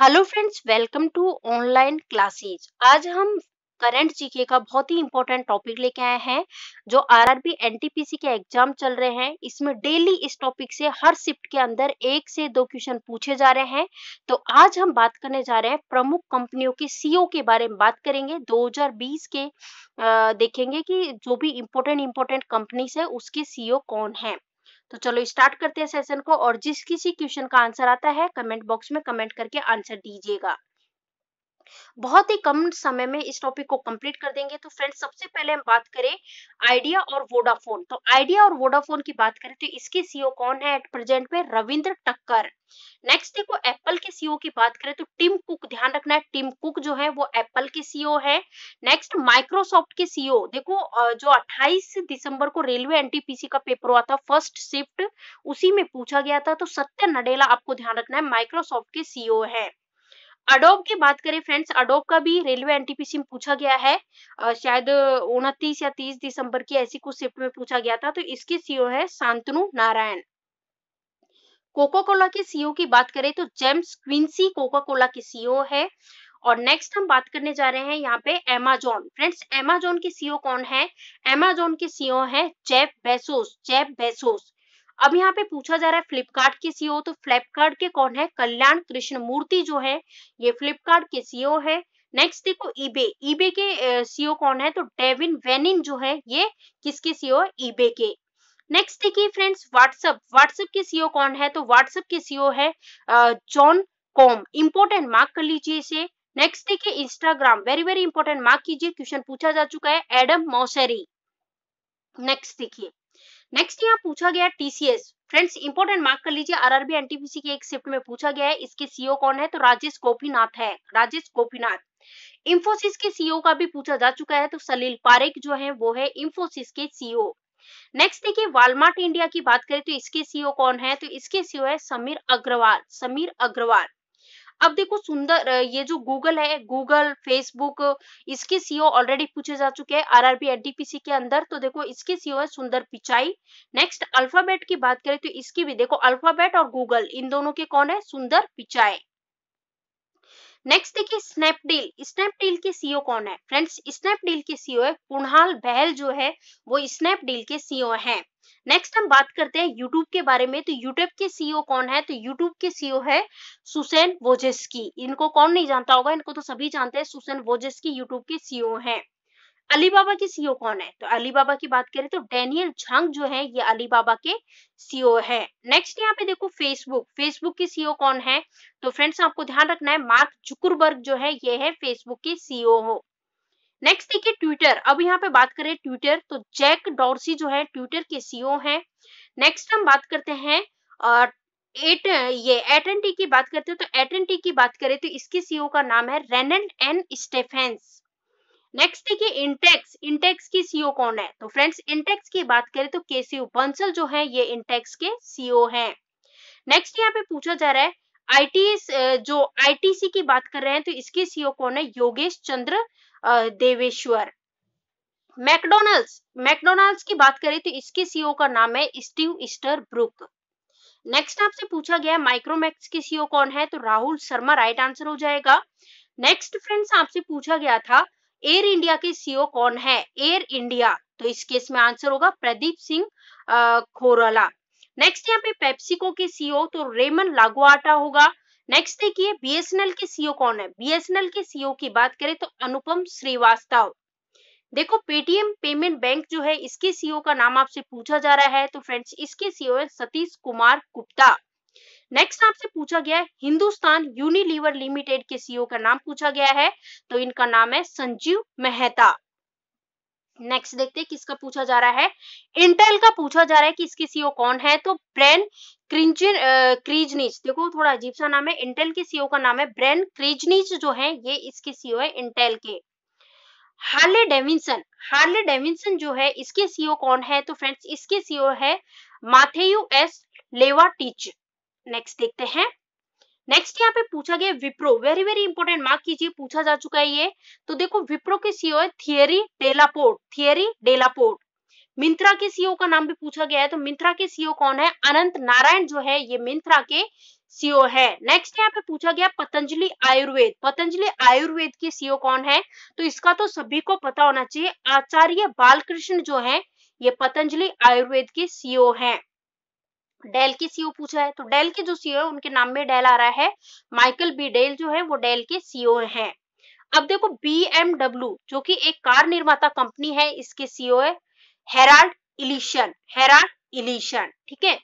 hello friends welcome to online classes आज हम current GK का बहुत ही इंपॉर्टेंट टॉपिक लेके आए हैं जो आरआरबी एनटीपीसी के एग्जाम चल रहे हैं इसमें डेली इस टॉपिक से हर शिफ्ट के अंदर एक से दो क्वेश्चन पूछे जा रहे हैं तो आज हम बात करने जा रहे हैं प्रमुख कंपनियों के सीईओ के बारे में बात करेंगे 2020 के आ, देखेंगे कि जो भी इम्पोर्टेंट इम्पोर्टेंट कंपनीज है उसके सीओ कौन है तो चलो स्टार्ट करते हैं सेशन को और जिस किसी क्वेश्चन का आंसर आता है कमेंट बॉक्स में कमेंट करके आंसर दीजिएगा बहुत ही कम समय में इस टॉपिक को कंप्लीट कर देंगे तो फ्रेंड्स सबसे पहले हम बात करें आइडिया और वोडाफोन तो आइडिया और वोडाफोन की बात करें तो इसके सीईओ कौन है एट प्रेजेंट में रविंद्र टक्कर नेक्स्ट देखो एप्पल के सीईओ की बात करें तो टिम कुक ध्यान रखना है टिम कुक जो है वो एप्पल के सीईओ है नेक्स्ट माइक्रोसॉफ्ट के सीईओ देखो जो 28 दिसंबर को रेलवे एनटीपीसी का पेपर हुआ था फर्स्ट शिफ्ट उसी में पूछा गया था तो सत्य नडेला आपको ध्यान रखना है माइक्रोसॉफ्ट के सीईओ है अडोब की बात करें फ्रेंड्स अडोब का भी रेलवे एनटीपीसी में पूछा गया है आ, शायद उनतीस या तीस दिसंबर की ऐसी कुछ शिफ्ट में पूछा गया था तो इसके सीओ e है शांतनु नारायण कोका कोला के सीओ e की बात करें तो जेम्स क्विंसी कोका कोला के सीओ e है और नेक्स्ट हम बात करने जा रहे हैं यहाँ पे एमेजोन फ्रेंड्स एमाजॉन के सीओ कौन है एमेजोन के सीओ है जेफ बेसोस जेफ बेसोस अब यहाँ पे पूछा जा रहा है फ्लिपकार्ट के सीओ e तो फ्लिपकार्ट के कौन है कल्याण कृष्ण मूर्ति जो है ये फ्लिपकार्ट के सीओ e है नेक्स्ट देखो ईबे ईबे के सीओ e कौन है तो डेविन वेनिन जो है ये किसके सीओ है ईबे के नेक्स्ट देखिए फ्रेंड्स व्हाट्सअप व्हाट्सएप के सीओ कौन है तो व्हाट्सएप के सीओ है जॉन कॉम इंपोर्टेंट मार्क कर लीजिए इसे नेक्स्ट देखिए Instagram very very important mark कीजिए क्वेश्चन पूछा जा चुका है एडम मौसेरी नेक्स्ट देखिए नेक्स्ट यहाँ पूछा गया टीसीएस फ्रेंड्स इंपोर्टेंट मार्क कर लीजिए आरआरबी एनटीपीसी की एक शिफ्ट में पूछा गया है इसके सीईओ e कौन है तो राजेश गोपीनाथ है राजेश गोपीनाथ इंफोसिस के सीईओ e का भी पूछा जा चुका है तो सलील पारेख जो है वो है इंफोसिस के सीईओ नेक्स्ट e देखिए वालमार्ट इंडिया की बात करें तो इसके सीईओ कौन है तो इसके सीओ है समीर अग्रवाल समीर अग्रवाल अब देखो सुंदर ये जो गूगल है गूगल फेसबुक इसके सीओ ऑलरेडी e पूछे जा चुके हैं आरआरबी एनटीपीसी के अंदर तो देखो इसके सीओ e है सुंदर पिचाई नेक्स्ट अल्फाबेट की बात करें तो इसकी भी देखो अल्फाबेट और गूगल इन दोनों के कौन है सुंदर पिचाई नेक्स्ट देखिए स्नैपडील स्नैपडील के सीओ e कौन है फ्रेंड्स स्नैपडील के सीओ है कुणाल बहल जो है वो स्नैपडील के सीओ हैं नेक्स्ट हम बात करते हैं यूट्यूब के बारे में तो यूट्यूब के सीईओ e कौन है तो यूट्यूब के सीईओ e है सुसेन वोजेस्की इनको कौन नहीं जानता होगा इनको तो सभी जानते हैं सुसेन वोजेस्की यूट्यूब के सीईओ e हैं अलीबाबा के सीईओ कौन है तो अलीबाबा की बात करें तो डेनियल झंग जो है ये अलीबाबा के सीईओ है नेक्स्ट यहाँ पे देखो फेसबुक फेसबुक के सीईओ कौन है तो फ्रेंड्स आपको ध्यान रखना है मार्क जुकुरबर्ग जो है ये है फेसबुक के सीईओ नेक्स्ट देखिए ट्विटर अब यहाँ पे बात करें ट्विटर तो जैक डॉर्सी जो है ट्विटर के सीईओ e हैं नेक्स्ट हम बात करते हैं एट ये एट की बात करते हैं तो एट की बात करें तो इसके सीईओ e का नाम है रेनल्ड एन स्टेफेंस नेक्स्ट देखिए इंटेक्स इंटेक्स की सीईओ कौन है तो फ्रेंड्स इंटेक्स की बात करें तो केसी बंसल e जो है ये इंटेक्स के सीईओ हैं नेक्स्ट यहाँ पे पूछा जा रहा है आईटीएस जो आईटीसी की बात कर रहे हैं तो इसके सीओ e कौन है योगेश चंद्र देवेश्वर मैकडोनल्ड्स मैकडोनल्ड्स की बात करें तो इसके सीओ e का नाम है स्टीव स्टर ब्रुक नेक्स्ट आपसे पूछा गया माइक्रोमैक्स के सीओ e कौन है तो राहुल शर्मा राइट आंसर हो जाएगा नेक्स्ट फ्रेंड्स आपसे पूछा गया था एयर इंडिया के सीओ कौन है एयर इंडिया तो इस केस में आंसर होगा प्रदीप सिंह खोरला नेक्स्ट यहाँ पे पेप्सिको के सीओ e तो रेमन लागुआटा होगा नेक्स्ट देखिए बीएसएनएल के सीओ e कौन है बीएसएनएल के सीओ e की बात करें तो अनुपम श्रीवास्तव देखो पेटीएम पेमेंट बैंक जो है इसके सीओ का नाम आपसे पूछा जा रहा है तो फ्रेंड्स इसके सीओ है सतीश कुमार गुप्ता नेक्स्ट आपसे पूछा गया है हिंदुस्तान यूनिलीवर लिमिटेड के सीईओ का नाम पूछा गया है तो इनका नाम है संजीव मेहता नेक्स्ट देखते हैं किसका पूछा जा रहा है इंटेल का पूछा जा रहा है कि इसके सीओ e कौन है तो ब्रेन क्रिंचिन क्रीजनीच देखो थोड़ा अजीब सा नाम है इंटेल के सीओ e का नाम है ब्रेन क्रीजनीच जो है ये इसके सीओ है इंटेल के हार्ले डेविंसन हार्ले डेविंसन जो है इसके सीओ e कौन है तो फ्रेंड्स इसके सीओ है माथेयू एस लेवा टीच नेक्स्ट देखते हैं नेक्स्ट यहाँ पे पूछा गया Wipro very very important mark कीजिए पूछा जा चुका है ये तो देखो विप्रो के सीओ e है Thierry Delaporte Thierry Delaporte Myntra के सीओ e का नाम भी पूछा गया है तो मिंत्रा के सीओ e कौन है अनंत नारायण जो है ये मिंत्रा के सीओ है नेक्स्ट यहाँ पे पूछा गया पतंजलि आयुर्वेद पतंजलि आयुर्वेद के सीओ कौन है तो इसका तो सभी को पता होना चाहिए आचार्य बालकृष्ण जो है ये पतंजलि आयुर्वेद के सीओ हैं डेल की सीओ पूछा है तो डेल के जो सीओ है उनके नाम में डेल आ रहा है माइकल बी डेल जो है वो डेल के सीओ हैं अब देखो बीएमडब्ल्यू जो कि एक कार निर्माता कंपनी है इसके सीओ है हेराल्ड इलिशन हेराल्ड इलिशन ठीक है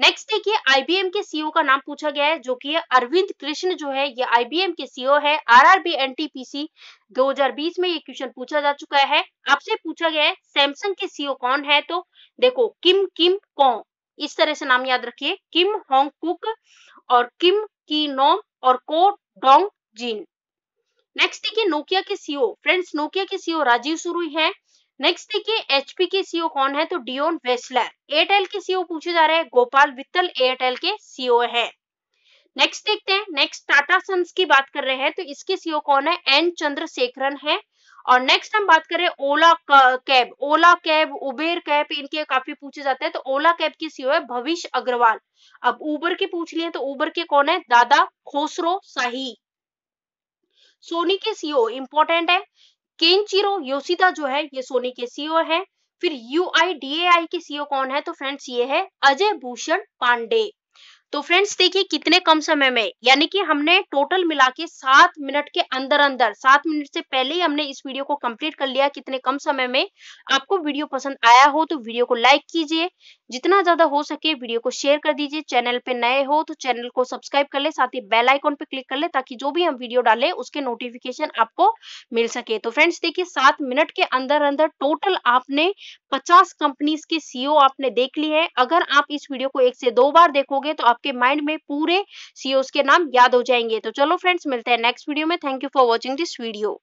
नेक्स्ट देखिए आईबीएम के सीईओ का नाम पूछा गया है जो कि अरविंद कृष्ण जो है ये आईबीएम के सीईओ है आरआरबी एनटीपीसी 2020 में ये क्वेश्चन पूछा जा चुका है आपसे पूछा गया है सैमसंग के सीईओ कौन है तो देखो किम किम कौन इस तरह से नाम याद रखिए किम होंग कुक और किम की नोम और को डोंग जीन नेक्स्ट देखिए नोकिया के सीओ फ्रेंड्स e नोकिया के सीओ e राजीव सुरुई है नेक्स्ट देखिए एचपी के सीओ e कौन है तो डियोन वेस्लर एयरटेल के सीओ पूछे जा रहे हैं गोपाल वित्तल एयरटेल के सीओ है नेक्स्ट देखते हैं नेक्स्ट टाटा सन्स की बात कर रहे हैं तो इसके सीओ कौन है एन चंद्रशेखरन है और नेक्स्ट हम बात करें Ola cab Ola cab Uber cab इनके काफी पूछे जाते हैं तो ओला कैब की सीओ है भविष्य अग्रवाल अब उबर के पूछ लिए तो उबर के कौन है दादा खोसरो शाही सोनी के सीओ इंपॉर्टेंट है केंचिरो योशिता जो है ये सोनी के सीओ है फिर यू आई डी ए आई के सीओ कौन है तो फ्रेंड्स ये है अजय भूषण पांडे तो फ्रेंड्स देखिए कितने कम समय में यानी कि हमने टोटल मिला के सात मिनट के अंदर अंदर सात मिनट से पहले ही हमने इस वीडियो को कंप्लीट कर लिया कितने कम समय में आपको वीडियो पसंद आया हो तो वीडियो को लाइक कीजिए जितना ज्यादा हो सके वीडियो को शेयर कर दीजिए चैनल पे नए हो तो चैनल को सब्सक्राइब कर ले साथ ही बेल आइकॉन पे क्लिक कर ले ताकि जो भी हम वीडियो डालें उसके नोटिफिकेशन आपको मिल सके तो फ्रेंड्स देखिए सात मिनट के अंदर अंदर टोटल आपने पचास कंपनीज के सीईओ e आपने देख ली है अगर आप इस वीडियो को एक से दो बार देखोगे तो आपके माइंड में पूरे सीईओ e के नाम याद हो जाएंगे तो चलो फ्रेंड्स मिलते हैं नेक्स्ट वीडियो में thank you for watching this video